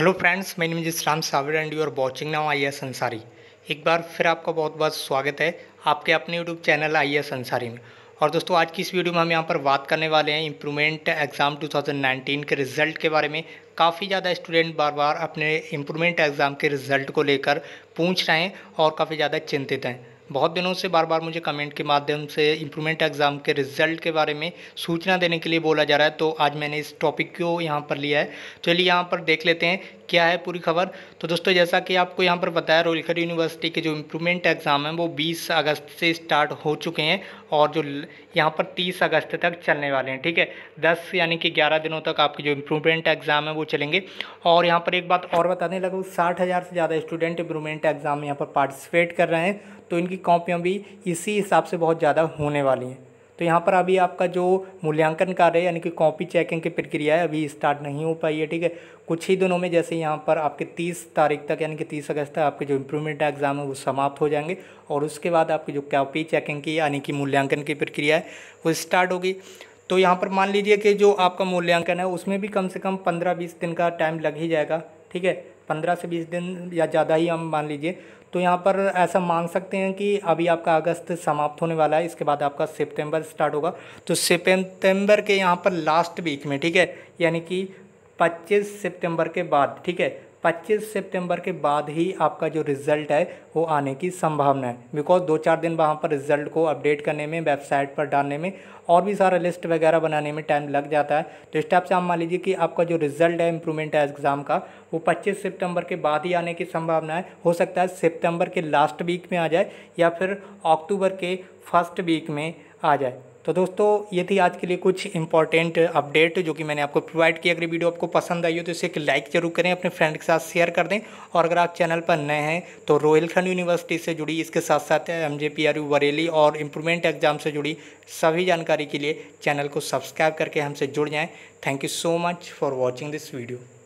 hello friends मैं name Ram Savir and you are watching now I S Ansari एक बार फिर आपका बहुत बहुत स्वागत है आपके अपने YouTube channel I S Ansari में और दोस्तों आज की इस वीडियो में हम यहाँ पर बात करने वाले हैं इम्प्रूवमेंट एग्ज़ाम 2019 के रिज़ल्ट के बारे में काफ़ी ज़्यादा स्टूडेंट बार बार अपने इम्प्रूवमेंट एग्ज़ाम के रिज़ल्ट को लेकर पूछ रहे हैं और काफ़ी ज़्यादा चिंतित हैं बहुत दिनों से बार बार मुझे कमेंट के माध्यम से इम्प्रूवमेंट एग्ज़ाम के रिज़ल्ट के बारे में सूचना देने के लिए बोला जा रहा है तो आज मैंने इस टॉपिक को यहाँ पर लिया है चलिए यहाँ पर देख लेते हैं क्या है पूरी खबर तो दोस्तों जैसा कि आपको यहाँ पर बताया रोलकर यूनिवर्सिटी के जो इम्प्रूवमेंट एग्ज़ाम हैं वो 20 अगस्त से स्टार्ट हो चुके हैं और जो यहाँ पर 30 अगस्त तक चलने वाले हैं ठीक है 10 यानी कि 11 दिनों तक आपके जो इम्प्रूवमेंट एग्ज़ाम है वो चलेंगे और यहाँ पर एक बात और बताने लगभग साठ हज़ार से ज़्यादा स्टूडेंट इम्प्रूवमेंट एग्ज़ाम यहाँ पर पार्टिसिपेट कर रहे हैं तो इनकी कॉपियाँ भी इसी हिसाब से बहुत ज़्यादा होने वाली हैं तो यहाँ पर अभी आपका जो मूल्यांकन कार्य यानी कि कॉपी चेकिंग की प्रक्रिया है अभी स्टार्ट नहीं हो पाई है ठीक है कुछ ही दिनों में जैसे यहाँ पर आपके तीस तारीख तक यानी कि तीस अगस्त तक आपके जो इम्प्रूवमेंट एग्जाम है वो समाप्त हो जाएंगे और उसके बाद आपकी जो कॉपी चेकिंग की यानी कि मूल्यांकन की प्रक्रिया है वो स्टार्ट होगी तो यहाँ पर मान लीजिए कि जो आपका मूल्यांकन है उसमें भी कम से कम पंद्रह बीस दिन का टाइम लग ही जाएगा ठीक है पंद्रह से बीस दिन या ज़्यादा ही हम मान लीजिए तो यहाँ पर ऐसा मान सकते हैं कि अभी आपका अगस्त समाप्त होने वाला है इसके बाद आपका सितंबर स्टार्ट होगा तो सितंबर के यहाँ पर लास्ट वीक में ठीक है यानी कि 25 सितंबर के बाद ठीक है 25 सितंबर के बाद ही आपका जो रिज़ल्ट है वो आने की संभावना है बिकॉज दो चार दिन वहाँ पर रिज़ल्ट को अपडेट करने में वेबसाइट पर डालने में और भी सारा लिस्ट वगैरह बनाने में टाइम लग जाता है तो इस टाइप से आप मान लीजिए कि आपका जो रिज़ल्ट है इम्प्रूवमेंट है एग्ज़ाम का वो पच्चीस सितम्बर के बाद ही आने की संभावना है हो सकता है सितम्बर के लास्ट वीक में आ जाए या फिर अक्टूबर के फर्स्ट वीक में आ जाए तो दोस्तों ये थी आज के लिए कुछ इंपॉर्टेंट अपडेट जो कि मैंने आपको प्रोवाइड किया अगर वीडियो आपको पसंद आई हो तो इसे एक लाइक जरूर करें अपने फ्रेंड के साथ शेयर कर दें और अगर आप चैनल पर नए हैं तो खंड यूनिवर्सिटी से जुड़ी इसके साथ साथ M J P R U Bareilly और इम्प्रूवमेंट एग्जाम से जुड़ी सभी जानकारी के लिए चैनल को सब्सक्राइब करके हमसे जुड़ जाएँ thank you so much for watching this video